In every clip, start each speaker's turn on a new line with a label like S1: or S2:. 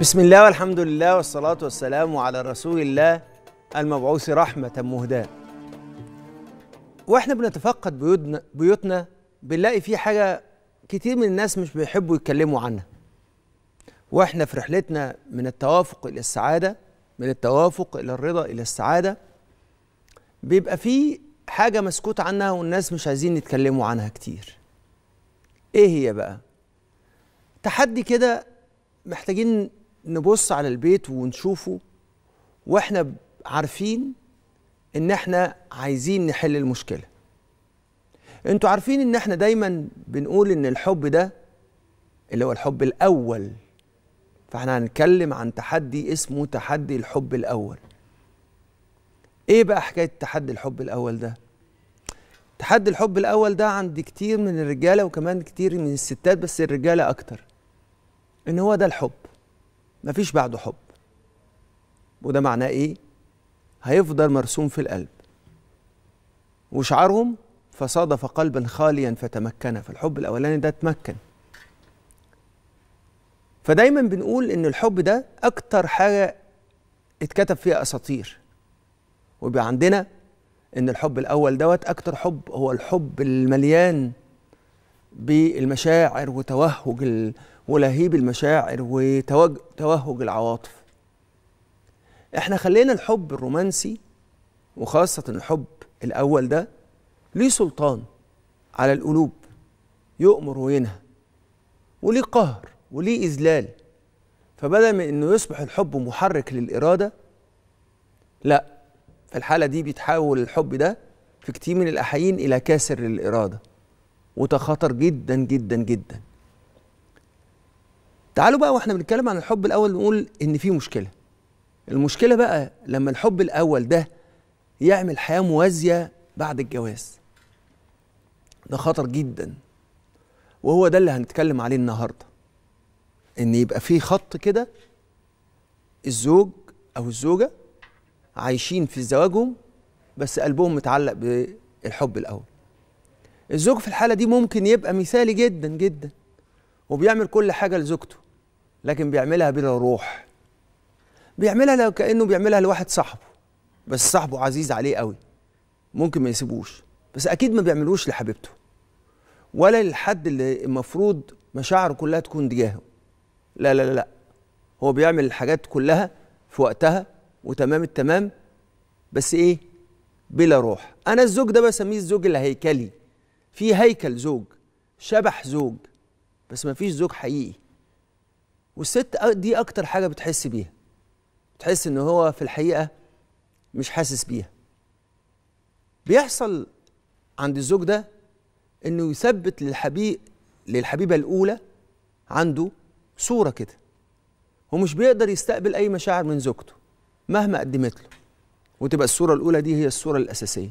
S1: بسم الله والحمد لله والصلاة والسلام على رسول الله المبعوث رحمة مهداة واحنا بنتفقد بيوتنا, بيوتنا بنلاقي في حاجة كتير من الناس مش بيحبوا يتكلموا عنها واحنا في رحلتنا من التوافق إلى السعادة من التوافق إلى الرضا إلى السعادة بيبقى في حاجة مسكوت عنها والناس مش عايزين يتكلموا عنها كتير ايه هي بقى تحدي كده محتاجين نبص على البيت ونشوفه واحنا عارفين ان احنا عايزين نحل المشكله انتوا عارفين ان احنا دايما بنقول ان الحب ده اللي هو الحب الاول فاحنا هنتكلم عن تحدي اسمه تحدي الحب الاول ايه بقى حكايه تحدي الحب الاول ده تحدي الحب الاول ده عند كتير من الرجاله وكمان كتير من الستات بس الرجاله اكتر ان هو ده الحب مفيش بعده حب وده معناه ايه هيفضل مرسوم في القلب وشعارهم فصادف قلبا خاليا فتمكن فالحب الاولاني ده تمكن فدايما بنقول ان الحب ده اكتر حاجه اتكتب فيها اساطير ويبقى عندنا ان الحب الاول دوت اكتر حب هو الحب المليان بالمشاعر وتوهج ولهيب المشاعر وتوهج العواطف احنا خلينا الحب الرومانسي وخاصة الحب الأول ده ليه سلطان على القلوب يؤمر وينهى وليه قهر وليه إذلال فبدل من إنه يصبح الحب محرك للإرادة لا في الحالة دي بيتحول الحب ده في كتير من الأحيان إلى كاسر للإرادة وده خطر جدا جدا جدا تعالوا بقى واحنا بنتكلم عن الحب الاول نقول ان في مشكله المشكله بقى لما الحب الاول ده يعمل حياه موازيه بعد الجواز ده خطر جدا وهو ده اللي هنتكلم عليه النهارده ان يبقى في خط كده الزوج او الزوجه عايشين في زواجهم بس قلبهم متعلق بالحب الاول الزوج في الحاله دي ممكن يبقى مثالي جدا جدا وبيعمل كل حاجه لزوجته لكن بيعملها بلا روح بيعملها لو كانه بيعملها لواحد صاحبه بس صاحبه عزيز عليه قوي ممكن ما يسيبوش بس اكيد ما بيعملوش لحبيبته ولا للحد اللي المفروض مشاعره كلها تكون تجاهه لا لا لا هو بيعمل الحاجات كلها في وقتها وتمام التمام بس ايه بلا روح انا الزوج ده بسميه الزوج الهيكلي في هيكل زوج شبح زوج بس ما فيش زوج حقيقي والست دي اكتر حاجه بتحس بيها بتحس ان هو في الحقيقه مش حاسس بيها بيحصل عند الزوج ده انه يثبت للحبيب للحبيبه الاولى عنده صوره كده ومش بيقدر يستقبل اي مشاعر من زوجته مهما قدمت له وتبقى الصوره الاولى دي هي الصوره الاساسيه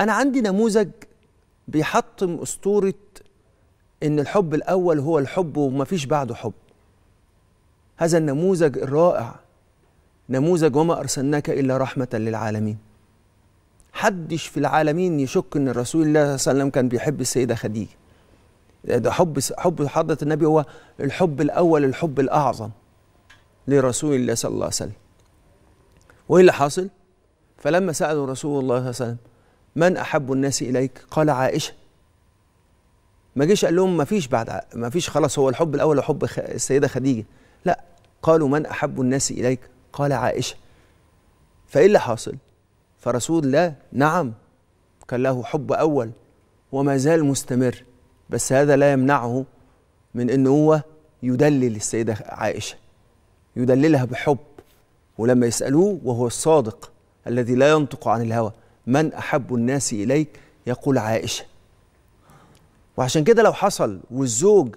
S1: انا عندي نموذج بيحطم اسطوره ان الحب الاول هو الحب ومفيش بعده حب هذا النموذج الرائع نموذج وما ارسلناك الا رحمه للعالمين حدش في العالمين يشك ان رسول الله صلى الله عليه وسلم كان بيحب السيده خديجه ده حب حب حضره النبي هو الحب الاول الحب الاعظم لرسول الله صلى الله عليه وسلم وايه اللي حاصل فلما سالوا رسول الله صلى الله عليه وسلم من احب الناس اليك قال عائشه ما جيش قال لهم ما فيش بعد ما فيش خلاص هو الحب الاول هو حب السيده خديجه لا قالوا من احب الناس اليك قال عائشه فايه اللي حاصل فرسول الله نعم كان له حب اول وما زال مستمر بس هذا لا يمنعه من ان هو يدلل السيده عائشه يدللها بحب ولما يسالوه وهو الصادق الذي لا ينطق عن الهوى من احب الناس اليك يقول عائشه وعشان كده لو حصل والزوج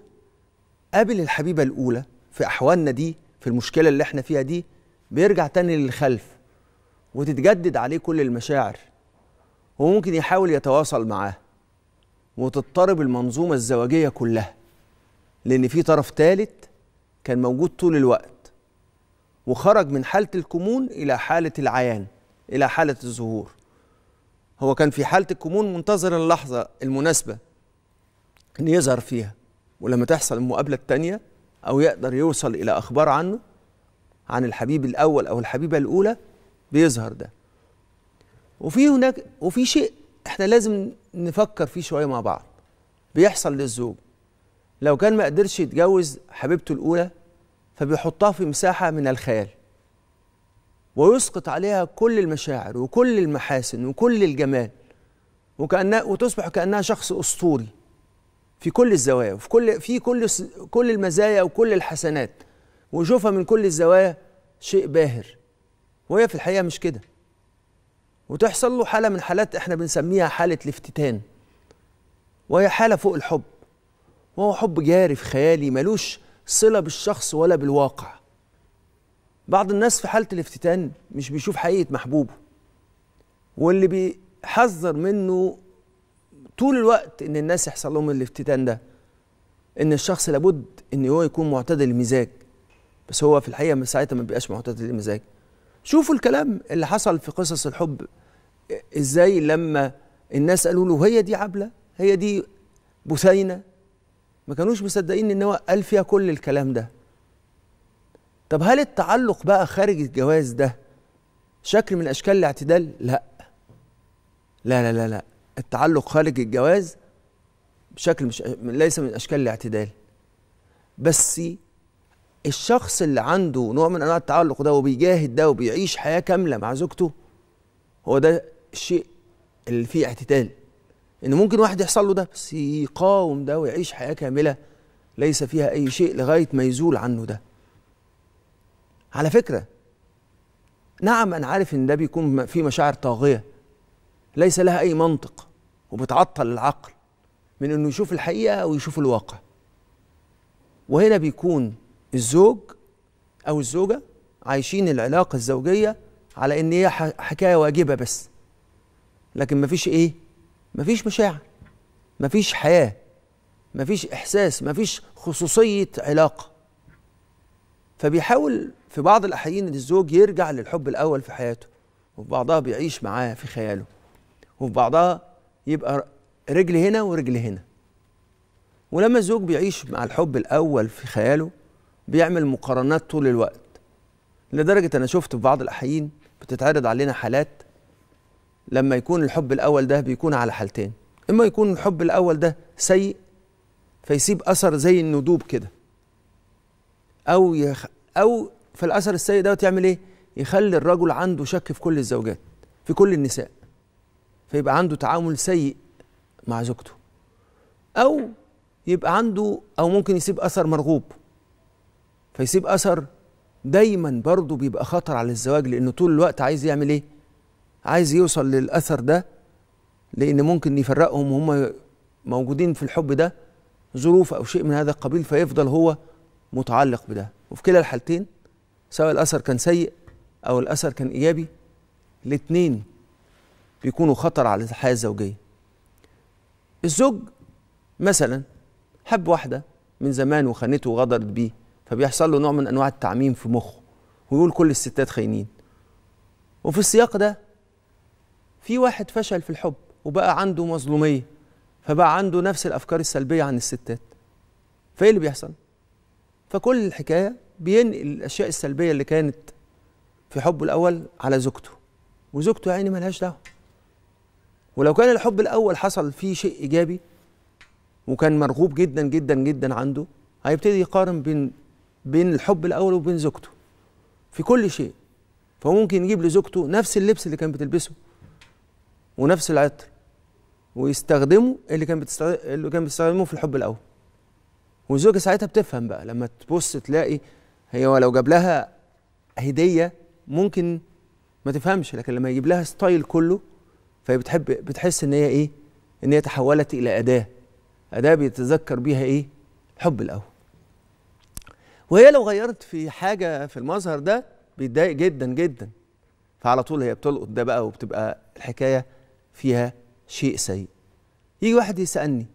S1: قابل الحبيبة الأولى في أحوالنا دي في المشكلة اللي احنا فيها دي بيرجع تاني للخلف وتتجدد عليه كل المشاعر وممكن يحاول يتواصل معاه وتضطرب المنظومة الزواجية كلها لأن في طرف تالت كان موجود طول الوقت وخرج من حالة الكمون إلى حالة العيان إلى حالة الظهور هو كان في حالة الكمون منتظر اللحظة المناسبة كان يظهر فيها ولما تحصل المقابله الثانيه او يقدر يوصل الى اخبار عنه عن الحبيب الاول او الحبيبه الاولى بيظهر ده وفي هناك وفي شيء احنا لازم نفكر فيه شويه مع بعض بيحصل للزوج لو كان ما قدرش يتجوز حبيبته الاولى فبيحطها في مساحه من الخيال ويسقط عليها كل المشاعر وكل المحاسن وكل الجمال وكأنها وتصبح كأنها شخص أسطوري في كل الزوايا وفي كل في كل كل المزايا وكل الحسنات وشوفها من كل الزوايا شيء باهر وهي في الحقيقه مش كده وتحصل له حاله من حالات احنا بنسميها حاله الافتتان وهي حاله فوق الحب وهو حب جاري في خيالي ملوش صله بالشخص ولا بالواقع بعض الناس في حاله الافتتان مش بيشوف حقيقه محبوبه واللي بيحذر منه طول الوقت ان الناس يحصل لهم الافتتان ده ان الشخص لابد ان هو يكون معتدل المزاج بس هو في الحقيقه ساعتها ما بيبقاش معتدل المزاج شوفوا الكلام اللي حصل في قصص الحب ازاي لما الناس قالوا له هي دي عبله هي دي بثينه ما كانوش مصدقين ان هو قال فيها كل الكلام ده طب هل التعلق بقى خارج الجواز ده شكل من اشكال الاعتدال لا لا لا لا, لا. التعلق خارج الجواز بشكل مش ليس من اشكال الاعتدال بس الشخص اللي عنده نوع من انواع التعلق ده وبيجاهد ده وبيعيش حياه كامله مع زوجته هو ده الشيء اللي فيه اعتدال ان ممكن واحد يحصل له ده بس يقاوم ده ويعيش حياه كامله ليس فيها اي شيء لغايه ما يزول عنه ده على فكره نعم انا عارف ان ده بيكون في مشاعر طاغيه ليس لها أي منطق وبتعطل العقل من أنه يشوف الحقيقة ويشوف الواقع وهنا بيكون الزوج أو الزوجة عايشين العلاقة الزوجية على أن هي حكاية واجبة بس لكن مفيش إيه؟ مفيش مشاعر مفيش حياة مفيش إحساس مفيش خصوصية علاقة فبيحاول في بعض الأحيان الزوج يرجع للحب الأول في حياته وفي بعضها بيعيش معاه في خياله وفي بعضها يبقى رجل هنا ورجل هنا ولما الزوج بيعيش مع الحب الاول في خياله بيعمل مقارنات طول الوقت لدرجه انا شفت في بعض الاحيين بتتعرض علينا حالات لما يكون الحب الاول ده بيكون على حالتين اما يكون الحب الاول ده سيء فيسيب اثر زي الندوب كده او يخ... او في الاثر السيء دوت يعمل ايه يخلي الرجل عنده شك في كل الزوجات في كل النساء فيبقى عنده تعامل سيء مع زوجته او يبقى عنده او ممكن يسيب اثر مرغوب فيسيب اثر دايما برضه بيبقى خطر على الزواج لانه طول الوقت عايز يعمل ايه عايز يوصل للاثر ده لان ممكن يفرقهم وهم موجودين في الحب ده ظروف او شيء من هذا القبيل فيفضل هو متعلق بده وفي كلا الحالتين سواء الاثر كان سيء او الاثر كان ايجابي الاثنين بيكونوا خطر على الحياة الزوجية الزوج مثلا حب واحدة من زمان وخانته وغدرت بيه فبيحصل له نوع من أنواع التعميم في مخه ويقول كل الستات خاينين وفي السياق ده في واحد فشل في الحب وبقى عنده مظلومية فبقى عنده نفس الأفكار السلبية عن الستات فإيه اللي بيحصل؟ فكل الحكاية بينقل الأشياء السلبية اللي كانت في حبه الأول على زوجته وزوجته يعني ملهاش دعوة ولو كان الحب الاول حصل فيه شيء ايجابي وكان مرغوب جدا جدا جدا عنده هيبتدي يقارن بين بين الحب الاول وبين زوجته في كل شيء فممكن يجيب لزوجته نفس اللبس اللي كانت بتلبسه ونفس العطر ويستخدمه اللي كان اللي كان بيستخدمه في الحب الاول والزوجه ساعتها بتفهم بقى لما تبص تلاقي هي ولو جاب لها هديه ممكن ما تفهمش لكن لما يجيب لها ستايل كله فهي بتحب بتحس ان هي ايه ان هي تحولت الى اداه اداه بيتذكر بيها ايه الحب الاول وهي لو غيرت في حاجه في المظهر ده بيتضايق جدا جدا فعلى طول هي بتلقط ده بقى وبتبقى الحكايه فيها شيء سيء يجي واحد يسالني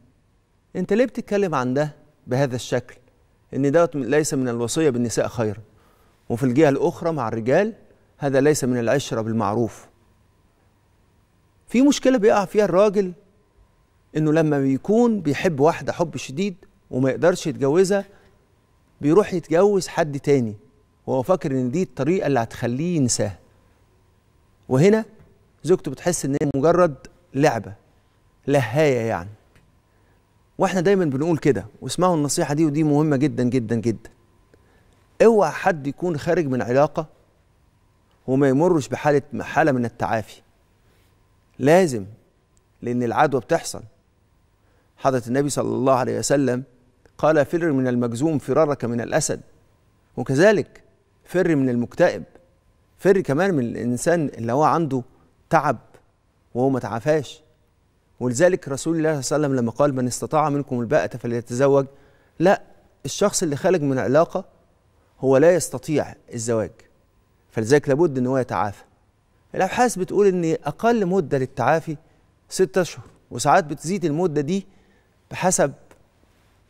S1: انت ليه بتتكلم عن ده بهذا الشكل ان دوت ليس من الوصيه بالنساء خيرا وفي الجهه الاخرى مع الرجال هذا ليس من العشره بالمعروف في مشكلة بيقع فيها الراجل إنه لما بيكون بيحب واحدة حب شديد وما يقدرش يتجوزها بيروح يتجوز حد تاني وهو فاكر إن دي الطريقة اللي هتخليه ينساها وهنا زوجته بتحس إن هي مجرد لعبة لهاية يعني واحنا دايما بنقول كده واسمعوا النصيحة دي ودي مهمة جدا جدا جدا اوعى حد يكون خارج من علاقة وما يمرش بحالة حالة من التعافي لازم لأن العدوى بتحصل حضرة النبي صلى الله عليه وسلم قال فر من المجزوم فرارك من الأسد وكذلك فر من المكتئب فر كمان من الإنسان اللي هو عنده تعب وهو ما تعافاش ولذلك رسول الله صلى الله عليه وسلم لما قال من استطاع منكم الباءة فليتزوج لا الشخص اللي خارج من علاقة هو لا يستطيع الزواج فلذلك لابد ان هو يتعافى الابحاث بتقول ان اقل مده للتعافي ستة اشهر وساعات بتزيد المده دي بحسب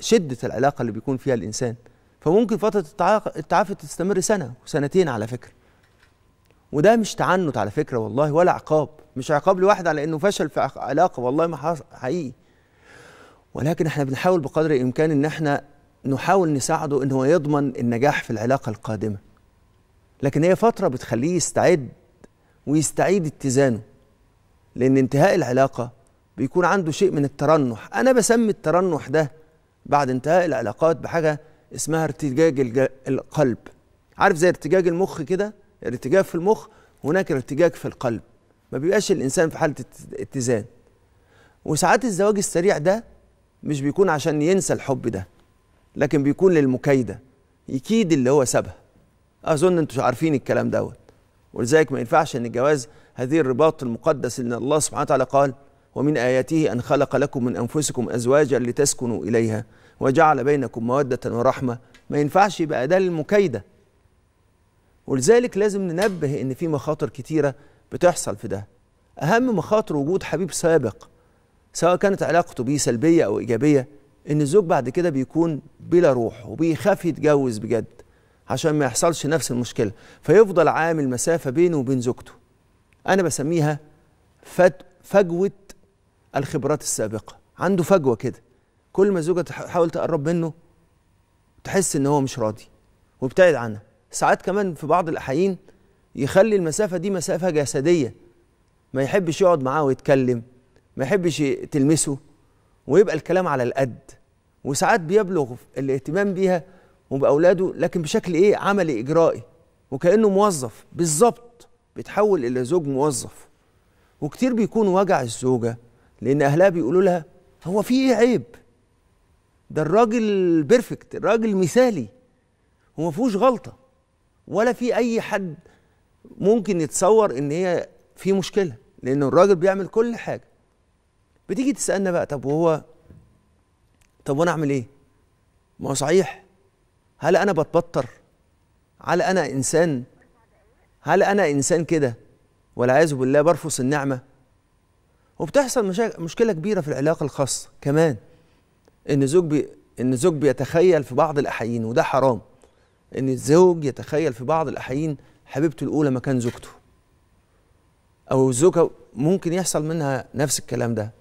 S1: شده العلاقه اللي بيكون فيها الانسان فممكن فتره التعافي تستمر سنه وسنتين على فكره وده مش تعنت على فكره والله ولا عقاب مش عقاب لواحد على انه فشل في علاقه والله ما حقيقي ولكن احنا بنحاول بقدر الامكان ان احنا نحاول نساعده ان هو يضمن النجاح في العلاقه القادمه لكن هي فتره بتخليه يستعد ويستعيد اتزانه لأن انتهاء العلاقة بيكون عنده شيء من الترنح أنا بسمي الترنح ده بعد انتهاء العلاقات بحاجة اسمها ارتجاج القلب عارف زي ارتجاج المخ كده ارتجاج في المخ هناك ارتجاج في القلب ما بيبقاش الإنسان في حالة اتزان وساعات الزواج السريع ده مش بيكون عشان ينسى الحب ده لكن بيكون للمكايده يكيد اللي هو سابها اظن انتوا عارفين الكلام دوت ولذلك ما ينفعش ان الجواز هذه الرباط المقدس ان الله سبحانه وتعالى قال ومن آياته أن خلق لكم من أنفسكم أزواجا لتسكنوا إليها وجعل بينكم مودة ورحمة ما ينفعش يبقى ده المكايدة ولذلك لازم ننبه إن في مخاطر كتيرة بتحصل في ده أهم مخاطر وجود حبيب سابق سواء كانت علاقته بيه سلبية أو إيجابية إن الزوج بعد كده بيكون بلا روح وبيخاف يتجوز بجد عشان ما يحصلش نفس المشكله فيفضل عامل مسافه بينه وبين زوجته انا بسميها فجوه الخبرات السابقه عنده فجوه كده كل ما الزوجه تحاول تقرب منه تحس ان هو مش راضي وابتعد عنها ساعات كمان في بعض الاحيان يخلي المسافه دي مسافه جسديه ما يحبش يقعد معاه ويتكلم ما يحبش تلمسه ويبقى الكلام على القد وساعات بيبلغ الاهتمام بيها وبأولاده لكن بشكل إيه عملي إجرائي وكأنه موظف بالظبط بيتحول إلى زوج موظف وكتير بيكون وجع الزوجة لأن أهلها بيقولوا لها هو في إيه عيب ده الراجل بيرفكت الراجل مثالي وما فيهوش غلطة ولا في أي حد ممكن يتصور إن هي في مشكلة لأن الراجل بيعمل كل حاجة بتيجي تسألنا بقى طب وهو طب وأنا أعمل إيه؟ ما هو صحيح هل انا بتبطر هل انا انسان هل انا انسان كده والعياذ بالله برفص النعمه وبتحصل مشكله كبيره في العلاقه الخاصه كمان ان زوج بي... ان زوج بيتخيل في بعض الاحيين وده حرام ان الزوج يتخيل في بعض الاحيين حبيبته الاولى مكان زوجته او الزوجه ممكن يحصل منها نفس الكلام ده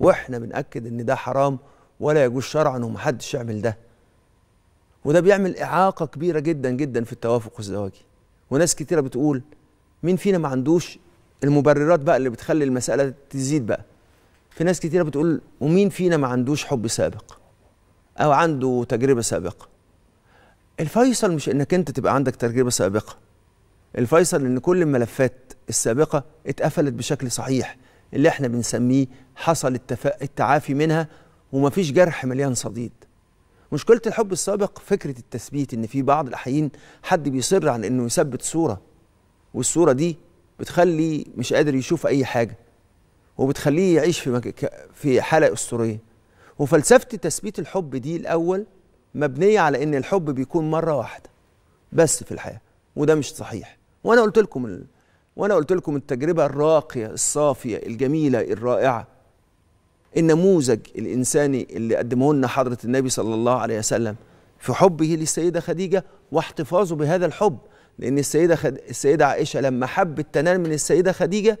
S1: واحنا بناكد ان ده حرام ولا يجوز شرعا ومحدش يعمل ده وده بيعمل إعاقة كبيرة جدا جدا في التوافق الزواجي وناس كتيرة بتقول مين فينا ما عندوش المبررات بقى اللي بتخلي المسألة تزيد بقى في ناس كتيرة بتقول ومين فينا ما عندوش حب سابق أو عنده تجربة سابقة الفيصل مش إنك أنت تبقى عندك تجربة سابقة الفيصل إن كل الملفات السابقة اتقفلت بشكل صحيح اللي احنا بنسميه حصل التعافي منها ومفيش جرح مليان صديد مشكله الحب السابق فكره التثبيت ان في بعض الاحيان حد بيصر على انه يثبت صوره والصوره دي بتخلي مش قادر يشوف اي حاجه وبتخليه يعيش في مك... في حاله اسطوريه وفلسفه تثبيت الحب دي الاول مبنيه على ان الحب بيكون مره واحده بس في الحياه وده مش صحيح وانا قلت لكم ال... وانا قلت لكم التجربه الراقيه الصافيه الجميله الرائعه النموذج الإنساني اللي قدمه لنا حضرة النبي صلى الله عليه وسلم في حبه للسيدة خديجة واحتفاظه بهذا الحب لأن السيدة, خد... السيدة عائشة لما حبت تنال من السيدة خديجة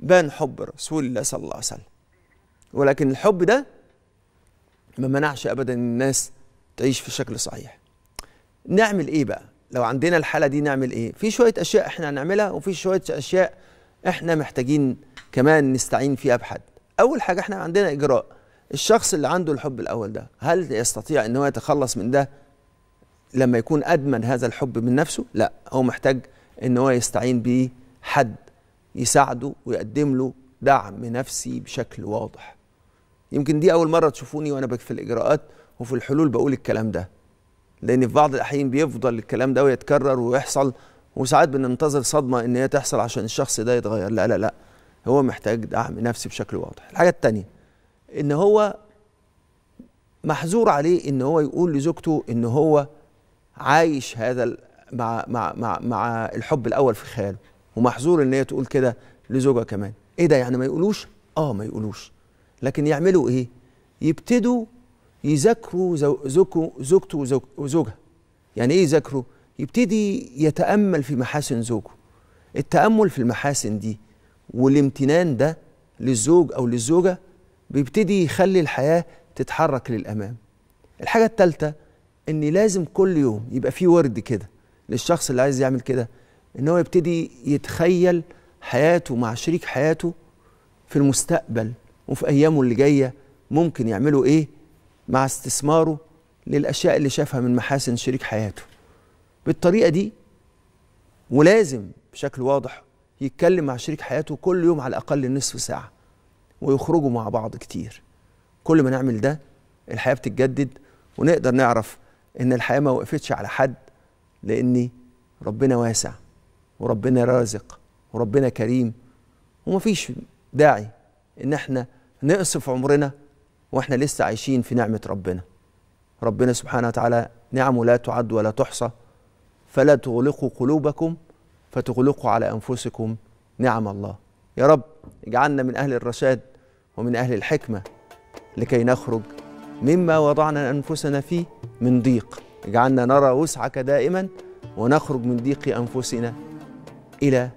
S1: بان حب رسول الله صلى الله عليه وسلم ولكن الحب ده ما منعش أبدا الناس تعيش في شكل صحيح نعمل إيه بقى لو عندنا الحالة دي نعمل إيه في شوية أشياء إحنا هنعملها وفي شوية أشياء إحنا محتاجين كمان نستعين فيها بحد اول حاجه احنا عندنا اجراء الشخص اللي عنده الحب الاول ده هل يستطيع ان هو يتخلص من ده لما يكون ادمن هذا الحب من نفسه لا هو محتاج ان هو يستعين به حد يساعده ويقدم له دعم نفسي بشكل واضح يمكن دي اول مره تشوفوني وانا في الاجراءات وفي الحلول بقول الكلام ده لان في بعض الاحيان بيفضل الكلام ده ويتكرر ويحصل وساعات بننتظر صدمه ان هي تحصل عشان الشخص ده يتغير لا لا لا هو محتاج دعم نفسي بشكل واضح الحاجه الثانيه ان هو محظور عليه ان هو يقول لزوجته ان هو عايش هذا مع مع مع مع الحب الاول في خياله ومحظور ان هي تقول كده لزوجها كمان ايه ده يعني ما يقولوش اه ما يقولوش لكن يعملوا ايه يبتدوا يذاكروا زوجته وزوجها يعني ايه يذاكروا يبتدي يتامل في محاسن زوجه التامل في المحاسن دي والامتنان ده للزوج أو للزوجة بيبتدي يخلي الحياة تتحرك للأمام الحاجة الثالثه إن لازم كل يوم يبقى فيه ورد كده للشخص اللي عايز يعمل كده إن هو يبتدي يتخيل حياته مع شريك حياته في المستقبل وفي أيامه اللي جاية ممكن يعملوا إيه مع استثماره للأشياء اللي شافها من محاسن شريك حياته بالطريقة دي ولازم بشكل واضح يتكلم مع شريك حياته كل يوم على الأقل نصف ساعة ويخرجوا مع بعض كتير كل ما نعمل ده الحياة بتتجدد ونقدر نعرف إن الحياة ما وقفتش على حد لأن ربنا واسع وربنا رازق وربنا كريم ومفيش داعي إن إحنا نقصف عمرنا وإحنا لسه عايشين في نعمة ربنا ربنا سبحانه وتعالى نعمه لا تعد ولا تحصى فلا تغلقوا قلوبكم فتغلقوا على أنفسكم نعم الله يا رب اجعلنا من أهل الرشاد ومن أهل الحكمة لكي نخرج مما وضعنا أنفسنا فيه من ضيق اجعلنا نرى وسعك دائما ونخرج من ضيق أنفسنا إلى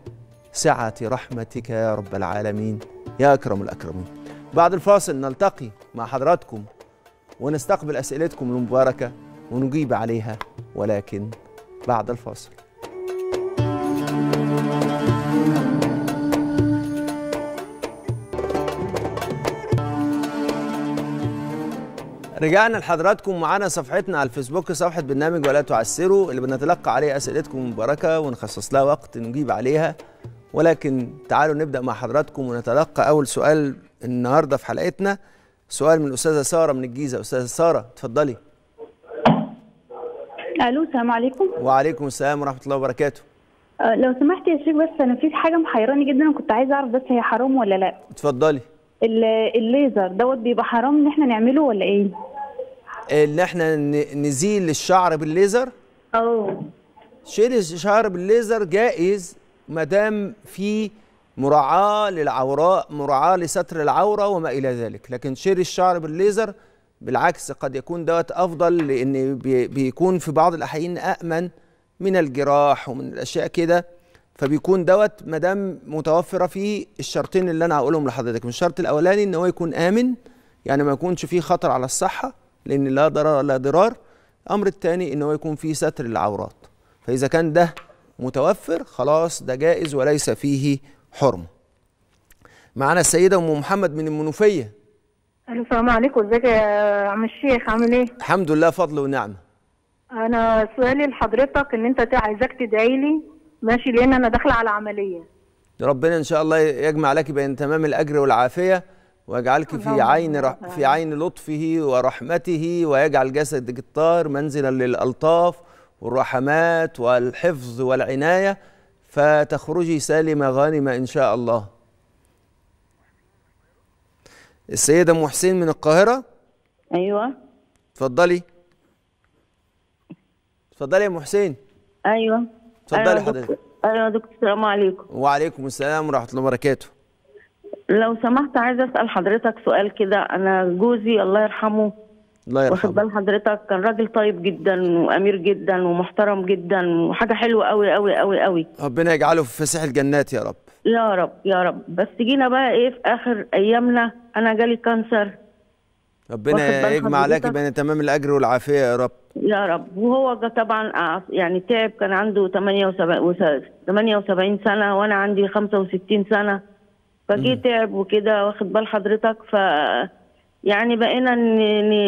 S1: سعة رحمتك يا رب العالمين يا أكرم الأكرمين بعد الفاصل نلتقي مع حضراتكم ونستقبل أسئلتكم المباركة ونجيب عليها ولكن بعد الفاصل رجعنا لحضراتكم معانا صفحتنا على الفيسبوك صفحة برنامج ولا تعسروا اللي بنتلقى عليه أسئلتكم المباركة ونخصص لها وقت نجيب عليها ولكن تعالوا نبدأ مع حضراتكم ونتلقى أول سؤال النهاردة في حلقتنا سؤال من الأستاذة سارة من الجيزة أستاذة سارة اتفضلي
S2: ألو السلام عليكم
S1: وعليكم السلام ورحمة الله وبركاته
S2: أه لو سمحت يا شيخ بس أنا في حاجة محيراني جدا وكنت عايزة أعرف بس هي حرام ولا لا اتفضلي الليزر دوت بيبقى حرام إن احنا نعمله ولا إيه؟
S1: ان احنا نزيل الشعر بالليزر اه شيل الشعر بالليزر جائز ما دام في مراعاة للعوراء مراعاة لستر العورة وما إلى ذلك لكن شيل الشعر بالليزر بالعكس قد يكون دوت أفضل لأن بيكون في بعض الأحيان امن من الجراح ومن الأشياء كده فبيكون دوت ما دام متوفرة فيه الشرطين اللي أنا هقولهم لحضرتك من الشرط الأولاني إن هو يكون آمن يعني ما يكونش فيه خطر على الصحة لأن لا ضرر لا ضرار الأمر الثاني إن هو يكون في ستر للعورات فإذا كان ده متوفر خلاص ده جائز وليس فيه حرمة معانا السيدة أم محمد من المنوفية
S2: السلام عليكم ازيك يا عم الشيخ عامل ايه؟
S1: الحمد لله فضل ونعمة
S2: أنا سؤالي لحضرتك إن أنت عايزاك تدعي لي ماشي لأن أنا داخلة على عملية
S1: ربنا إن شاء الله يجمع لك بين تمام الأجر والعافية ويجعلك في عين رح في عين لطفه ورحمته ويجعل جسدك الطاهر منزلا للألطاف والرحمات والحفظ والعناية فتخرجي سالمة غانمة إن شاء الله السيدة أم حسين من القاهرة أيوة اتفضلي اتفضلي يا أم حسين أيوة اتفضلي أيوة حضرتك
S2: أيوة دكتور السلام عليكم
S1: وعليكم السلام ورحمة الله وبركاته
S2: لو سمحت عايزه اسال حضرتك سؤال كده انا جوزي الله يرحمه الله يرحمه واخد بال حضرتك كان راجل طيب جدا وامير جدا ومحترم جدا وحاجه حلوه قوي قوي قوي قوي
S1: ربنا يجعله في فسيح الجنات يا رب
S2: يا رب يا رب بس جينا بقى ايه في اخر ايامنا انا جالي كانسر
S1: ربنا يجمع عليك بين تمام الاجر والعافيه يا رب يا رب وهو طبعا
S2: آه، يعني تعب كان عنده 78 سنه وانا عندي 65 سنه فجه تعب وكده واخد بال حضرتك ف يعني بقينا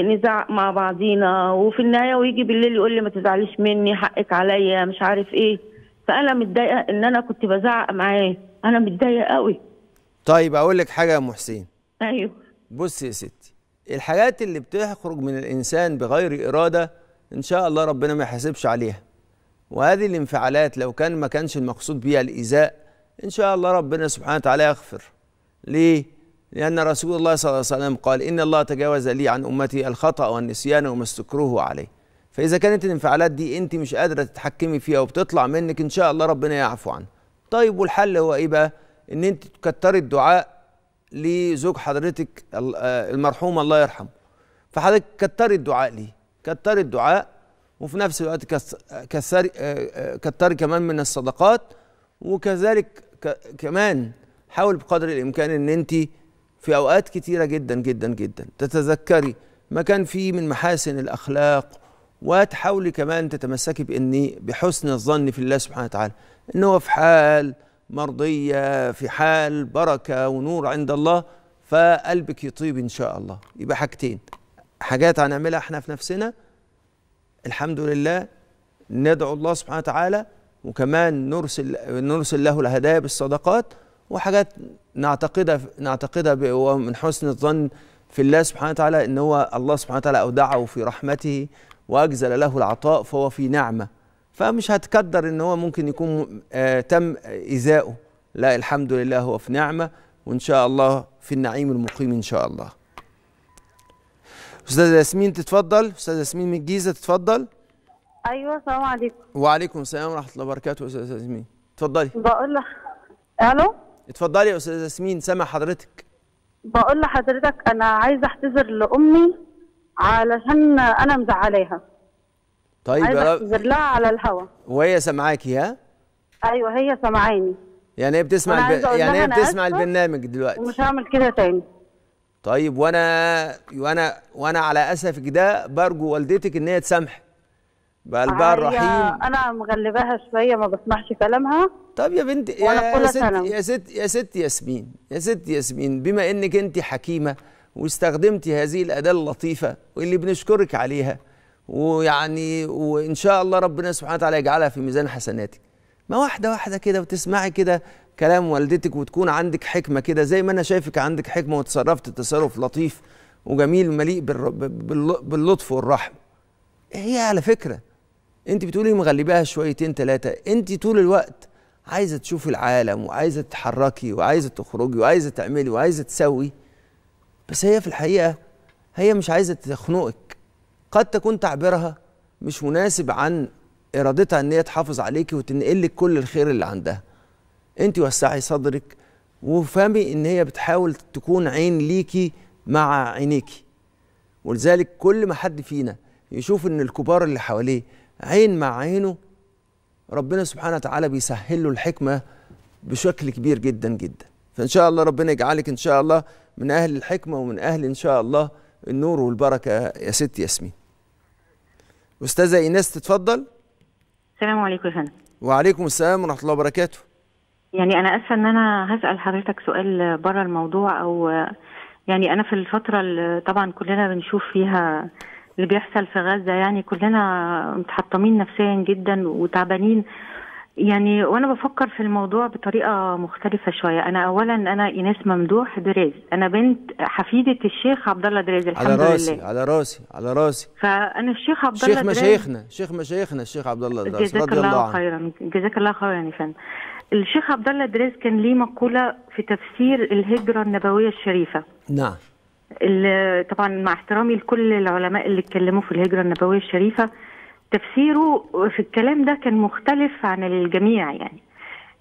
S2: نزعق مع بعضينا وفي النهايه ويجي بالليل يقول لي ما تزعليش مني حقك عليا مش عارف ايه فانا متضايقه ان انا كنت بزعق معاه انا
S1: متضايقه قوي طيب اقول لك حاجه يا ام حسين ايوه بصي يا ستي الحاجات اللي بتخرج من الانسان بغير اراده ان شاء الله ربنا ما يحاسبش عليها وهذه الانفعالات لو كان ما كانش المقصود بيها الايذاء إن شاء الله ربنا سبحانه وتعالى يغفر ليه؟ لأن رسول الله صلى الله عليه وسلم قال إن الله تجاوز لي عن أمتي الخطأ والنسيان وما استكروه عليه فإذا كانت الانفعالات دي أنت مش قادرة تتحكمي فيها وبتطلع منك إن شاء الله ربنا يعفو عنه طيب والحل هو إيه بقى؟ إن أنت تكتري الدعاء لزوج حضرتك آه، المرحوم الله يرحمه فحضرتك كتري الدعاء ليه كتري الدعاء وفي نفس الوقت كسري آه، آه، كتري كمان من الصدقات وكذلك كمان حاول بقدر الامكان ان انت في اوقات كتيره جدا جدا جدا تتذكري ما كان فيه من محاسن الاخلاق وتحاولي كمان تتمسكي باني بحسن الظن في الله سبحانه وتعالى ان هو في حال مرضيه في حال بركه ونور عند الله فقلبك يطيب ان شاء الله يبقى حاجتين حاجات هنعملها احنا في نفسنا الحمد لله ندعو الله سبحانه وتعالى وكمان نرسل نرسل له الهدايا بالصدقات وحاجات نعتقدها نعتقدها ومن حسن الظن في الله سبحانه وتعالى ان هو الله سبحانه وتعالى اودعه في رحمته واجزل له العطاء فهو في نعمه فمش هتقدر ان هو ممكن يكون آه تم ايذائه لا الحمد لله هو في نعمه وان شاء الله في النعيم المقيم ان شاء الله استاذه ياسمين تتفضل استاذه ياسمين من الجيزه تتفضل ايوه السلام عليكم وعليكم السلام ورحمه الله وبركاته استاذه ياسمين اتفضلي بقول لك الو اتفضلي يا استاذه ياسمين سامع حضرتك بقول لحضرتك انا عايزه اعتذر
S2: لامي علشان انا مزعلاها
S1: طيب عايزه اعتذر
S2: لها على الهوا
S1: وهي سامعاكي ها
S2: ايوه هي سامعاني
S1: يعني هي بتسمع الب... يعني هي بتسمع البرنامج دلوقتي
S3: ومش هعمل كده تاني
S1: طيب وانا وانا وانا على اسفك ده برجو والدتك ان هي تسامحك بقلبها الرحيم
S2: انا مغلباها شويه ما بسمعش كلامها طب يا بنت يا, يا, ست
S1: يا ست يا ست ياسمين يا ست ياسمين بما انك انت حكيمه واستخدمتي هذه الاداه اللطيفه واللي بنشكرك عليها ويعني وان شاء الله ربنا سبحانه وتعالى يجعلها في ميزان حسناتك ما واحده واحده كده وتسمعي كده كلام والدتك وتكون عندك حكمه كده زي ما انا شايفك عندك حكمه وتصرفت تصرف لطيف وجميل مليء باللطف والرحمه هي على فكره انت بتقولي مغلباها شويتين ثلاثه انت طول الوقت عايزه تشوفي العالم وعايزه تتحركي وعايزه تخرجي وعايزه تعملي وعايزه تسوي بس هي في الحقيقه هي مش عايزه تخنقك قد تكون تعبيرها مش مناسب عن ارادتها ان هي تحافظ عليكي وتنقلك كل الخير اللي عندها انت وسعي صدرك وفهمي ان هي بتحاول تكون عين ليكي مع عينيكي ولذلك كل ما حد فينا يشوف ان الكبار اللي حواليه عين مع عينه ربنا سبحانه وتعالى بيسهل له الحكمه بشكل كبير جدا جدا فان شاء الله ربنا يجعلك ان شاء الله من اهل الحكمه ومن اهل ان شاء الله النور والبركه يا ست ياسمين استاذه ايناس تتفضل السلام عليكم يا فندم وعليكم السلام ورحمه الله وبركاته
S2: يعني انا اسفه ان انا هسال حضرتك سؤال بره الموضوع او يعني انا في الفتره اللي طبعا كلنا بنشوف فيها اللي بيحصل في غزه يعني كلنا متحطمين نفسيا جدا وتعبانين يعني وانا بفكر في الموضوع بطريقه مختلفه شويه انا اولا انا ايناس ممدوح دريز انا بنت حفيده الشيخ عبد الله دريز الحمد على راسي لله.
S1: على راسي على راسي
S2: فانا الشيخ عبد الله شيخ مشايخنا
S1: شيخ مشايخنا الشيخ عبد الله دريز رضي الله, الله
S2: خيرا جزاك الله خيرا يا فندم الشيخ عبد الله دريز كان ليه مقوله في تفسير الهجره النبويه الشريفه نعم طبعا مع احترامي لكل العلماء اللي اتكلموا في الهجرة النبوية الشريفة تفسيره في الكلام ده كان مختلف عن الجميع يعني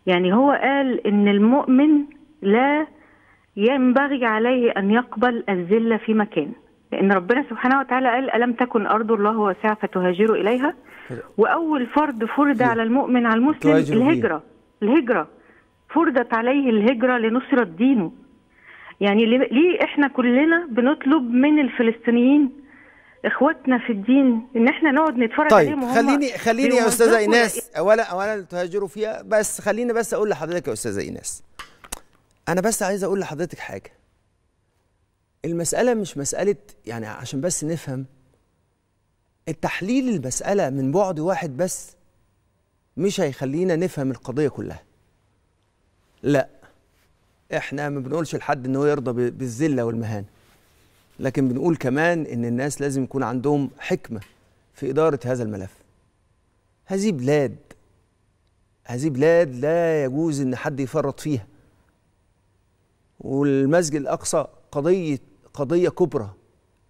S2: يعني هو قال ان المؤمن لا ينبغي عليه ان يقبل الذله في مكان لان ربنا سبحانه وتعالى قال الم تكن ارض الله واسعه فتهاجروا اليها واول فرض فرض على المؤمن على المسلم الهجره الهجره فرضت عليه الهجره لنصره دينه يعني ليه احنا كلنا بنطلب من الفلسطينيين اخواتنا في الدين ان احنا نقعد نتفرج طيب عليهم خليني خليني يا استاذه ايناس
S1: اولا اولا تهاجروا فيها بس خليني بس اقول لحضرتك يا استاذه ايناس انا بس عايز اقول لحضرتك حاجه المساله مش مساله يعني عشان بس نفهم التحليل المساله من بعد واحد بس مش هيخلينا نفهم القضيه كلها لا احنا ما بنقولش لحد ان هو يرضى بالذله والمهانه لكن بنقول كمان ان الناس لازم يكون عندهم حكمه في اداره هذا الملف هذه بلاد هذه بلاد لا يجوز ان حد يفرط فيها والمسجد الاقصى قضيه قضيه كبرى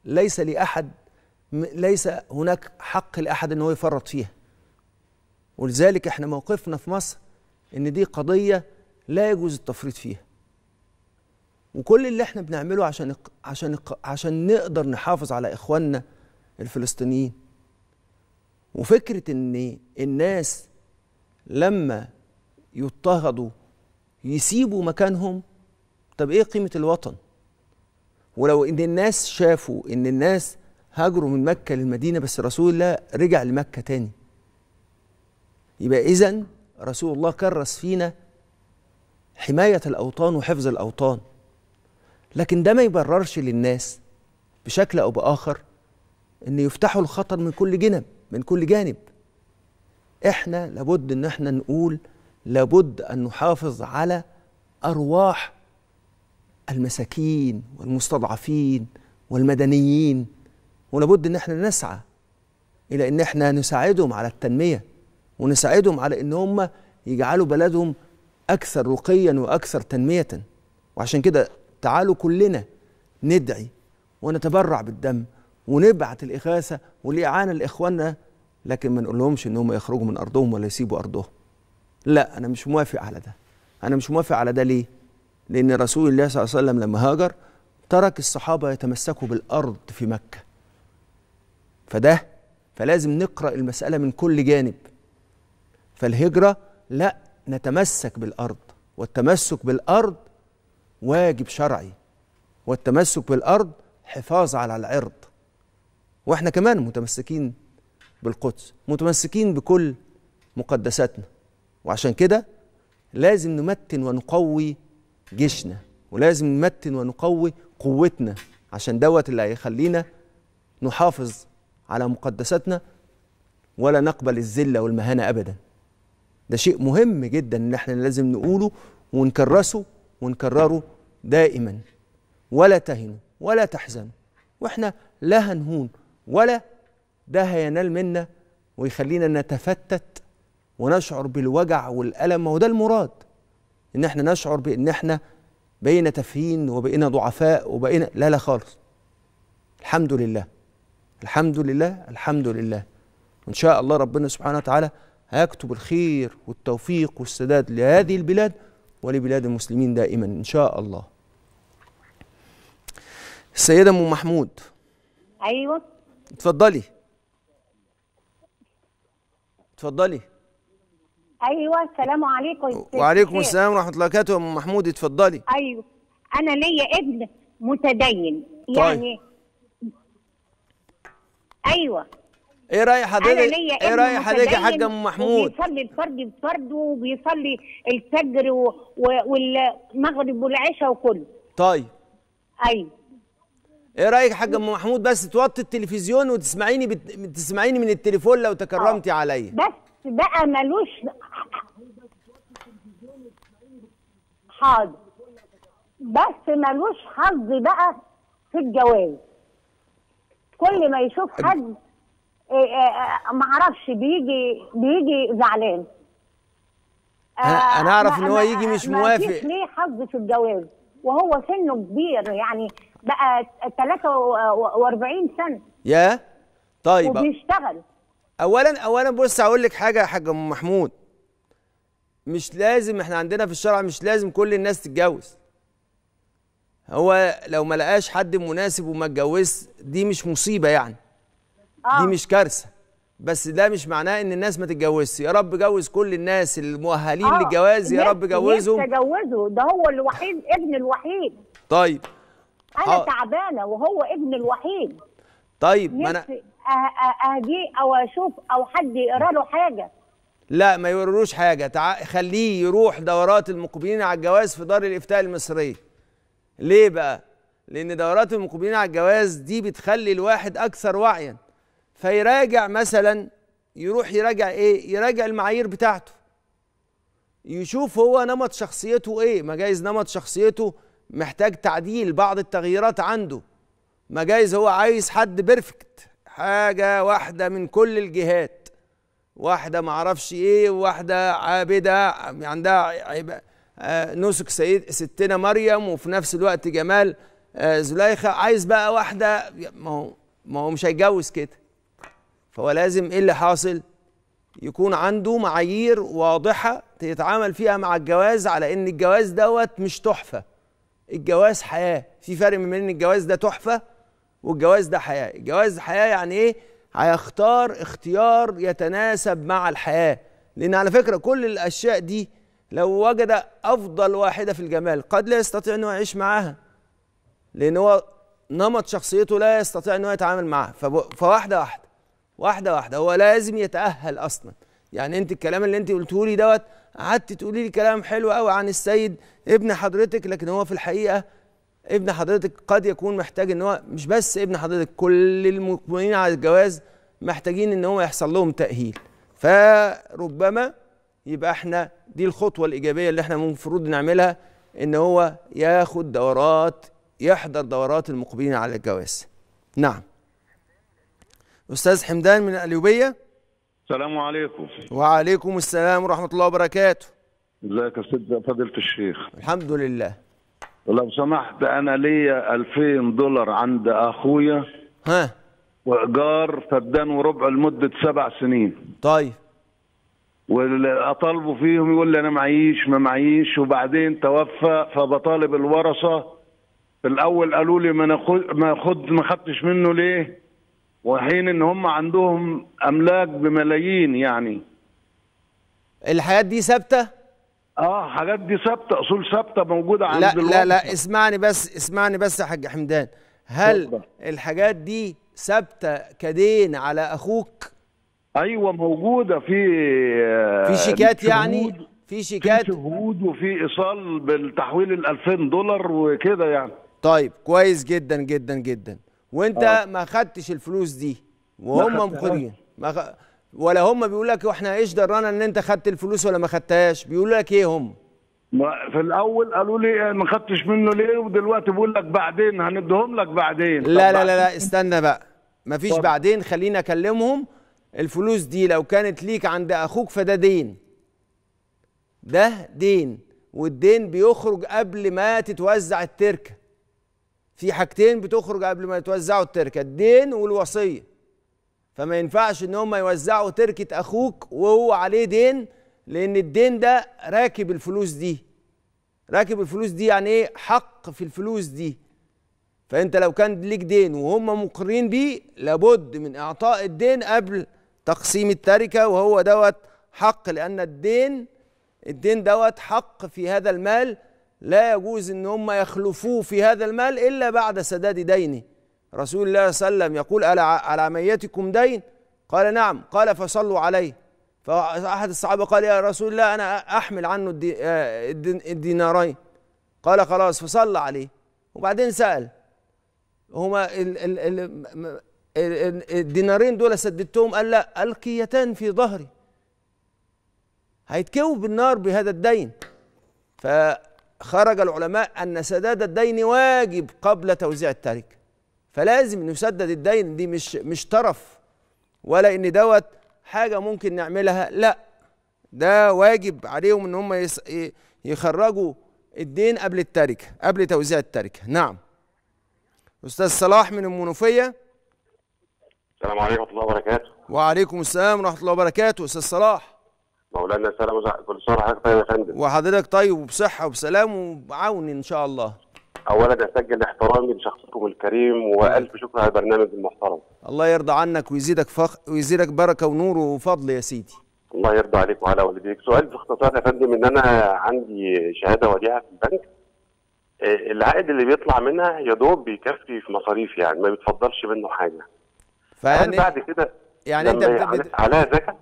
S1: ليس لاحد ليس هناك حق لاحد ان هو يفرط فيها ولذلك احنا موقفنا في مصر ان دي قضيه لا يجوز التفريط فيها وكل اللي احنا بنعمله عشان عشان عشان نقدر نحافظ على اخواننا الفلسطينيين وفكره ان الناس لما يضطهدوا يسيبوا مكانهم طب ايه قيمه الوطن ولو ان الناس شافوا ان الناس هاجروا من مكه للمدينه بس رسول الله رجع لمكه تاني يبقى اذا رسول الله كرس فينا حمايه الاوطان وحفظ الاوطان لكن ده ما يبررش للناس بشكل او باخر ان يفتحوا الخطر من كل جنب من كل جانب احنا لابد ان احنا نقول لابد ان نحافظ على ارواح المساكين والمستضعفين والمدنيين ولابد ان احنا نسعى الى ان احنا نساعدهم على التنميه ونساعدهم على ان هم يجعلوا بلدهم اكثر رقيا واكثر تنميه وعشان كده تعالوا كلنا ندعي ونتبرع بالدم ونبعت الإغاثة والإعانة لإخواننا لكن ما نقولهمش إن هم يخرجوا من أرضهم ولا يسيبوا أرضهم لا أنا مش موافق على ده أنا مش موافق على ده ليه؟ لأن رسول الله صلى الله عليه وسلم لما هاجر ترك الصحابة يتمسكوا بالأرض في مكة فده فلازم نقرأ المسألة من كل جانب فالهجرة لا نتمسك بالأرض والتمسك بالأرض واجب شرعي والتمسك بالارض حفاظ على العرض واحنا كمان متمسكين بالقدس متمسكين بكل مقدساتنا وعشان كده لازم نمتن ونقوي جيشنا ولازم نمتن ونقوي قوتنا عشان دوت اللي هيخلينا نحافظ على مقدساتنا ولا نقبل الذله والمهانه ابدا ده شيء مهم جدا ان احنا لازم نقوله ونكرسه ونكرره دائما ولا تهنوا ولا تحزنوا واحنا لا هنهون ولا ده هينال منا ويخلينا نتفتت ونشعر بالوجع والألم ما هو ده المراد إن احنا نشعر بإن احنا بقينا تافهين وبقينا ضعفاء وبقينا لا لا خالص الحمد لله الحمد لله الحمد لله وإن شاء الله ربنا سبحانه وتعالى هيكتب الخير والتوفيق والسداد لهذه البلاد ولبلاد المسلمين دائما إن شاء الله السيدة أم محمود أيوة اتفضلي اتفضلي
S3: أيوة السلام عليكم وعليكم السلام
S1: ورحمة الله وبركاته أم محمود اتفضلي
S3: أيوة أنا ليا ابن متدين طيب. يعني أيوة
S1: ايه راي حضرتك ايه راي حضرتك يا حاجه ام محمود
S3: بيصلي الفرد بفرد وبيصلي الفجر والمغرب
S1: والعشاء وكله طيب ايوه ايه رايك يا حاج ام محمود بس توطي التلفزيون وتسمعيني بت... تسمعيني من التليفون لو تكرمتي آه. عليا بس
S3: بقى ملوش حاضر بس ملوش حظ بقى في الجواز كل ما يشوف حد آه، آه، معرفش بيجي بيجي زعلان
S1: انا اعرف ان هو يجي مش موافق ليه
S3: حظ في الجواز وهو سنه كبير يعني بقى 43 سنه
S1: يا طيب وبيشتغل اولا اولا بص هقول لك حاجه يا حاج محمود مش لازم احنا عندنا في الشرع مش لازم كل الناس تتجوز هو لو ما لقاش حد مناسب وما اتجوزش دي مش مصيبه يعني آه. دي مش كارثه بس ده مش معناه ان الناس ما تتجوزش يا رب جوز كل الناس المؤهلين آه. للجواز يا رب جوزهم
S3: جوزه ده هو الوحيد ابن الوحيد
S1: طيب انا آه.
S3: تعبانه وهو ابن الوحيد طيب ما انا اهديه او اشوف او حد يقرا له حاجه
S1: لا ما يوروش حاجه تع... خليه يروح دورات المقبلين على الجواز في دار الافتاء المصريه ليه بقى لان دورات المقبلين على الجواز دي بتخلي الواحد اكثر وعيا فيراجع مثلا يروح يراجع ايه يراجع المعايير بتاعته يشوف هو نمط شخصيته ايه ما جايز نمط شخصيته محتاج تعديل بعض التغييرات عنده ما جايز هو عايز حد بيرفكت حاجة واحدة من كل الجهات واحدة معرفش ايه واحدة عابدة عندها آه، نسك سيد ستنا مريم وفي نفس الوقت جمال آه، زليخة عايز بقى واحدة ما هو ما هو مش هيتجوز كده فهو لازم ايه اللي حاصل يكون عنده معايير واضحة تتعامل فيها مع الجواز على ان الجواز دوت مش تحفة الجواز حياه في فرق ما بين الجواز ده تحفه والجواز ده حياه الجواز حياه يعني ايه هيختار اختيار يتناسب مع الحياه لان على فكره كل الاشياء دي لو وجد افضل واحده في الجمال قد لا يستطيع انه يعيش معاها لان هو نمط شخصيته لا يستطيع انه يتعامل معاها فواحده واحده واحده واحده هو لازم يتاهل اصلا يعني انت الكلام اللي انت قلته لي دوت قعدت تقولي لي كلام حلو قوي عن السيد ابن حضرتك لكن هو في الحقيقه ابن حضرتك قد يكون محتاج ان هو مش بس ابن حضرتك كل المقبلين على الجواز محتاجين ان هو يحصل لهم تاهيل فربما يبقى احنا دي الخطوه الايجابيه اللي احنا المفروض نعملها ان هو ياخد دورات يحضر دورات المقبلين على الجواز نعم استاذ حمدان من الايوبيه السلام عليكم وعليكم السلام ورحمه الله وبركاته ازيك يا استاذ فضيله الشيخ الحمد لله لو سمحت انا ليا 2000 دولار عند اخويا ها وايجار فدان وربع لمده سبع سنين طيب واطالبه فيهم يقول لي انا معيش ما معيش وبعدين توفى فبطالب الورثه الاول قالوا لي ما ناخد ما ما خدتش منه ليه وحين ان هم عندهم املاك بملايين يعني الحاجات دي ثابته اه حاجات دي ثابته اصول ثابته موجوده عند لا الوقت. لا لا اسمعني بس اسمعني بس يا حاج حمدان هل صدق. الحاجات دي ثابته كدين على اخوك ايوه موجوده في في شيكات يعني في شيكات في شهود يعني؟ وفي ايصال بالتحويل ال 2000 دولار وكده يعني طيب كويس جدا جدا جدا وانت آه. ما خدتش الفلوس دي وهم مقرين ما خ... ولا هم بيقول لك واحنا ايش درانا ان انت خدت الفلوس ولا ما خدتهاش بيقولوا لك ايه هم في الاول قالوا لي إيه، ما خدتش منه ليه ودلوقتي بيقول لك بعدين هنديهم لك بعدين لا لا لا لا استنى بقى ما فيش بعدين خلينا اكلمهم الفلوس دي لو كانت ليك عند اخوك فده دين ده دين والدين بيخرج قبل ما تتوزع التركه في حاجتين بتخرج قبل ما يتوزعوا التركه الدين والوصيه فما ينفعش ان هم يوزعوا تركه اخوك وهو عليه دين لان الدين ده راكب الفلوس دي راكب الفلوس دي يعني ايه حق في الفلوس دي فانت لو كان ليك دين وهم مقرين بيه لابد من اعطاء الدين قبل تقسيم التركه وهو دوت حق لان الدين الدين دوت حق في هذا المال لا يجوز ان هم يخلفوه في هذا المال الا بعد سداد دينه رسول الله صلى الله عليه وسلم يقول على على ميتكم دين قال نعم قال فصلوا عليه فاحد الصحابه قال يا رسول الله انا احمل عنه آه، الدينارين قال خلاص فصلى عليه وبعدين سال هما الدينارين دول سددتهم قال لا القيتان في ظهري هيتكوب بالنار بهذا الدين ف خرج العلماء أن سداد الدين واجب قبل توزيع التركة فلازم نسدد الدين دي مش مش طرف ولا إن دوت حاجة ممكن نعملها لا ده واجب عليهم إن هم يخرجوا الدين قبل التركة قبل توزيع التركة نعم أستاذ صلاح من المنوفية السلام عليكم ورحمة الله وبركاته وعليكم السلام ورحمة الله وبركاته أستاذ صلاح مولانا سلام كل سنه وحضرتك طيب يا فندم وحضرتك طيب وبصحه وبسلام وعون ان شاء الله اولا اسجل احترامي لشخصكم الكريم والف شكر على البرنامج المحترم الله يرضى عنك ويزيدك فخ... ويزيدك بركه ونور وفضل يا سيدي الله
S3: يرضى عليك وعلى والديك سؤال باختصار يا فندم ان انا عندي شهاده وديعه في البنك آه، العائد اللي بيطلع منها يا دوب بيكفي في مصاريف يعني ما بيتفضلش منه حاجه
S1: فيعني بعد كده يعني انت بت... عليها زكاه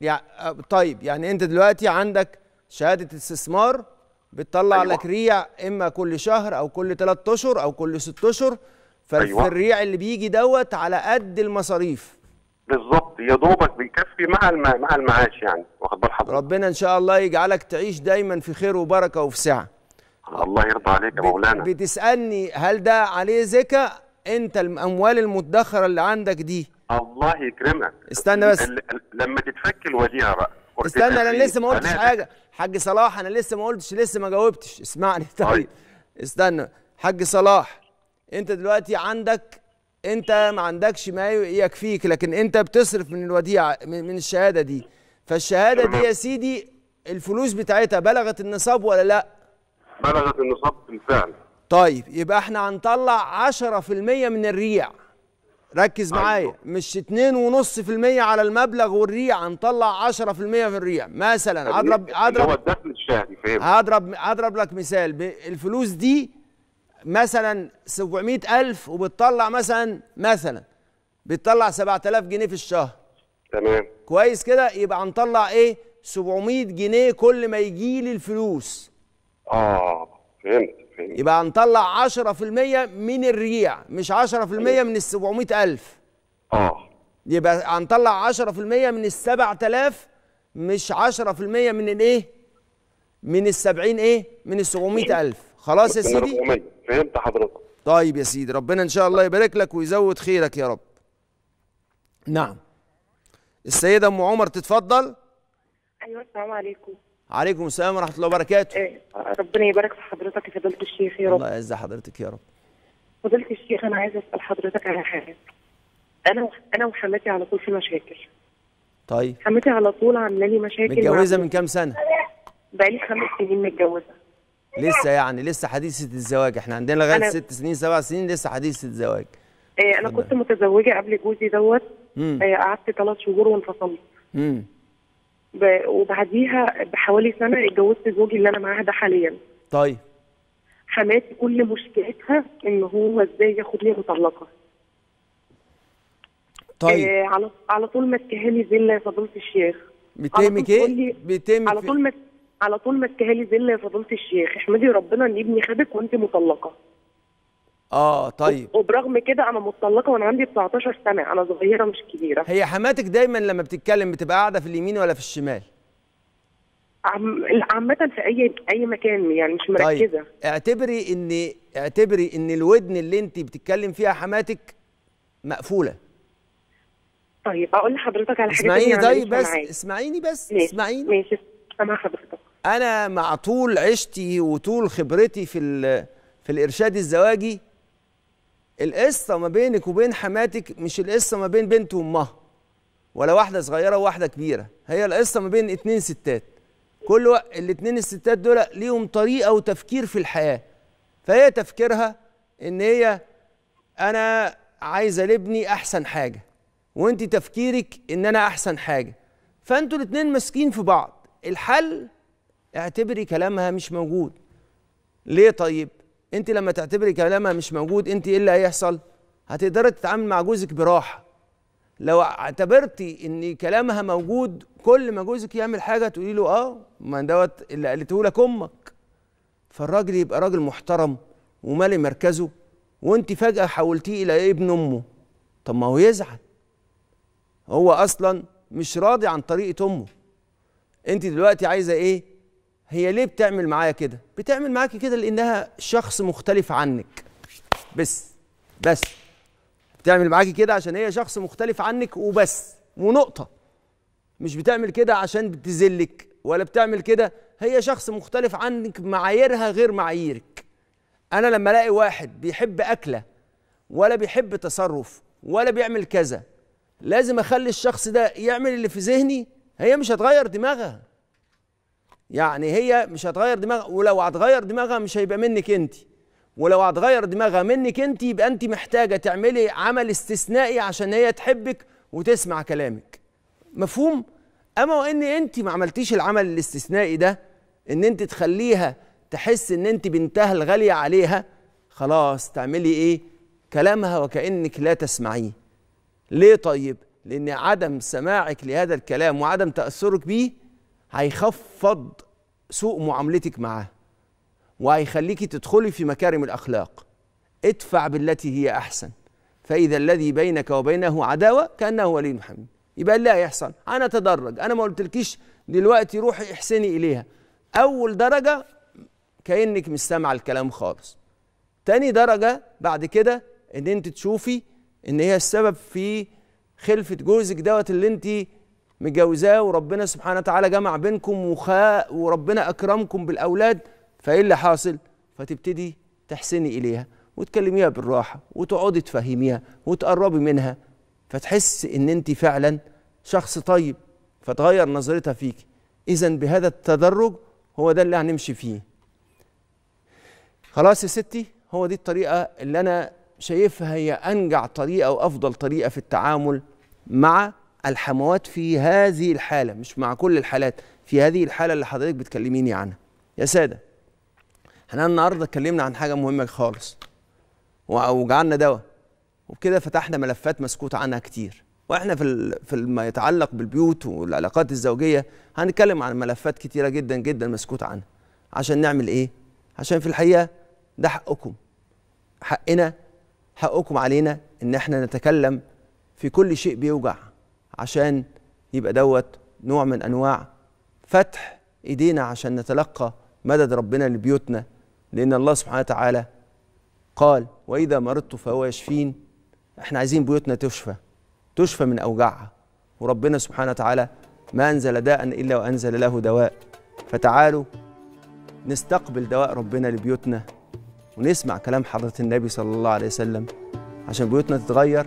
S1: يعني طيب يعني انت دلوقتي عندك شهاده استثمار بتطلع أيوة. لك ريع اما كل شهر او كل ثلاث اشهر او كل ست اشهر أيوة. فالريع اللي بيجي دوت على قد المصاريف
S3: بالظبط يا دوبك بيكفي مع الم... مع المعاش يعني واخد
S1: بال حضرتك ربنا ان شاء الله يجعلك تعيش دايما في خير وبركه وفي سعه الله يرضى عليك يا مولانا بتسالني هل ده عليه زكاه انت الاموال المدخره اللي عندك دي الله يكرمك استنى بس لما تتفك الوديعه بقى
S3: استنى انا لسه ما قلتش
S1: حاجه حاج صلاح انا لسه ما قلتش لسه ما جاوبتش اسمعني طيب, طيب. استنى حاج صلاح انت دلوقتي عندك انت ما عندكش ما يكفيك لكن انت بتصرف من الوديعه من الشهاده دي فالشهاده دي يا سيدي الفلوس بتاعتها بلغت النصاب ولا لا بلغت النصاب بالفعل طيب يبقى احنا هنطلع 10% من الريع ركز أيوه. معايا مش 2.5% على المبلغ والريع هنطلع 10% في الريع مثلا هضرب هضرب هو الدخل الشهري فاهم هضرب هضرب لك مثال الفلوس دي مثلا 700000 وبتطلع مثلا مثلا بتطلع 7000 جنيه في الشهر تمام كويس كده يبقى هنطلع ايه 700 جنيه كل ما يجي لي الفلوس اه فهمت يبقى هنطلع 10% من الريع مش 10% أيوه. من ال 700000 اه يبقى هنطلع 10% من ال 7000 مش 10% من الايه؟ من ال 70 ايه؟ من ال 700000 خلاص يا سيدي؟ فهمت حضرتك طيب يا سيدي ربنا ان شاء الله يبارك لك ويزود خيرك يا رب نعم السيدة أم عمر تتفضل
S3: أيوة السلام عليكم
S1: عليكم السلام ورحمه الله وبركاته ايه ربنا يبارك في حضرتك يا فضيله الشيخ يا رب الله يعز حضرتك يا رب فضيله الشيخ انا عايز اسال حضرتك على حاجه
S3: انا انا وحماتي على طول في مشاكل طيب حماتي على طول عامله لي مشاكل متجوزه من كام سنه بقالي خمس سنين متجوزه
S1: لسه يعني لسه حديثه الزواج احنا عندنا لغايه أنا... ست سنين سبع سنين لسه حديثه الزواج
S3: ايه انا كنت متزوجه قبل جوزي دوت إيه، قعدت ثلاث شهور وانفصلت امم وبعديها بحوالي سنه اتجوزت زوجي اللي انا معاه ده حاليا طيب حماتي كل مشكلتها ان هو ازاي ياخدني مطلقه طيب آه على على طول ما لي زله يا فضيله الشيخ
S1: بتهمك ايه؟
S3: بتهمك على طول إيه؟ ما على طول ما لي زله يا فضيله الشيخ احمدي ربنا ان ابني خدك وانت مطلقه
S1: اه طيب
S3: وبرغم كده انا مطلقه وانا عندي 19 سنه انا صغيره مش كبيره هي
S1: حماتك دايما لما بتتكلم بتبقى قاعده في اليمين ولا في الشمال عامة في أي أي مكان يعني مش طيب، مركزة طيب. اعتبري إن اعتبري إن الودن اللي أنت بتتكلم فيها حماتك مقفولة طيب أقول لحضرتك على حاجة اسمعيني طيب بس اسمعيني بس ماشي. اسمعيني ماشي سامع حضرتك أنا مع طول عشتي وطول خبرتي في في الإرشاد الزواجي القصه ما بينك وبين حماتك مش القصه ما بين بنت وامها ولا واحده صغيره وواحده كبيره هي القصه ما بين اتنين ستات كل و... الاتنين الستات دول ليهم طريقه وتفكير في الحياه فهي تفكيرها ان هي انا عايزه لابني احسن حاجه وانت تفكيرك ان انا احسن حاجه فانتوا الاتنين ماسكين في بعض الحل اعتبري كلامها مش موجود ليه طيب انت لما تعتبري كلامها مش موجود انت ايه اللي هيحصل هتقدري تتعامل مع جوزك براحه لو اعتبرتي ان كلامها موجود كل ما جوزك يعمل حاجه تقولي له اه ما دوت اللي قالته لك امك فالراجل يبقى راجل محترم ومالي مركزه وانت فجاه حولتيه الى إيه ابن امه طب ما هو يزعل هو اصلا مش راضي عن طريقه امه انت دلوقتي عايزه ايه هي ليه بتعمل معايا كده بتعمل معاكي كده لانها شخص مختلف عنك بس بس بتعمل معاكي كده عشان هي شخص مختلف عنك وبس ونقطه مش بتعمل كده عشان بتذلك ولا بتعمل كده هي شخص مختلف عنك معاييرها غير معاييرك انا لما الاقي واحد بيحب اكله ولا بيحب تصرف ولا بيعمل كذا لازم اخلي الشخص ده يعمل اللي في ذهني هي مش هتغير دماغها يعني هي مش هتغير دماغها ولو هتغير دماغها مش هيبقى منك انت ولو هتغير دماغها منك انت يبقى انت محتاجه تعملي عمل استثنائي عشان هي تحبك وتسمع كلامك مفهوم اما وان انت ما عملتيش العمل الاستثنائي ده ان انت تخليها تحس ان انت بنتها الغاليه عليها خلاص تعملي ايه كلامها وكانك لا تسمعيه ليه طيب لان عدم سماعك لهذا الكلام وعدم تاثرك بيه هيخفض سوء معاملتك معاه وهيخليكي تدخلي في مكارم الاخلاق ادفع بالتي هي احسن فاذا الذي بينك وبينه عداوه كانه ولي محمد يبقى اللي هيحصل انا تدرج انا ما قلتلكيش دلوقتي روحي احسني اليها اول درجه كانك مش سامعه الكلام خالص تاني درجه بعد كده ان انت تشوفي ان هي السبب في خلفه جوزك دوت اللي انت متجوزاه وربنا سبحانه وتعالى جمع بينكم وخاء وربنا اكرمكم بالاولاد فايه اللي حاصل؟ فتبتدي تحسني اليها وتكلميها بالراحه وتقعدي تفهميها وتقربي منها فتحس ان انت فعلا شخص طيب فتغير نظرتها فيك اذا بهذا التدرج هو ده اللي هنمشي فيه خلاص يا ستي هو دي الطريقه اللي انا شايفها هي انجع طريقه وافضل طريقه في التعامل مع الحموات في هذه الحالة مش مع كل الحالات في هذه الحالة اللي حضرتك بتكلميني عنها يا سادة احنا النهاردة اتكلمنا عن حاجة مهمة خالص وجعلنا دواء وبكده فتحنا ملفات مسكوت عنها كتير واحنا في في ما يتعلق بالبيوت والعلاقات الزوجيه هنتكلم عن ملفات كتيره جدا جدا مسكوت عنها عشان نعمل ايه عشان في الحقيقه ده حقكم حقنا حقكم علينا ان احنا نتكلم في كل شيء بيوجع عشان يبقى دوت نوع من انواع فتح ايدينا عشان نتلقى مدد ربنا لبيوتنا لان الله سبحانه وتعالى قال واذا مرضت فهو يشفين احنا عايزين بيوتنا تشفى تشفى من اوجاعها وربنا سبحانه وتعالى ما انزل داء الا وانزل له دواء فتعالوا نستقبل دواء ربنا لبيوتنا ونسمع كلام حضره النبي صلى الله عليه وسلم عشان بيوتنا تتغير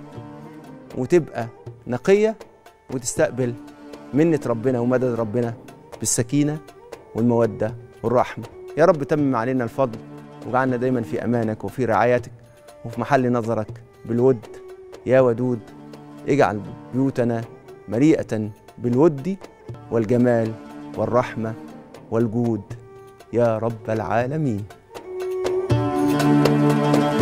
S1: وتبقى نقيه وتستقبل منة ربنا ومدد ربنا بالسكينة والمودة والرحمة يا رب تمم علينا الفضل واجعلنا دايما في أمانك وفي رعايتك وفي محل نظرك بالود يا ودود اجعل بيوتنا مليئة بالود والجمال والرحمة والجود يا رب العالمين thank you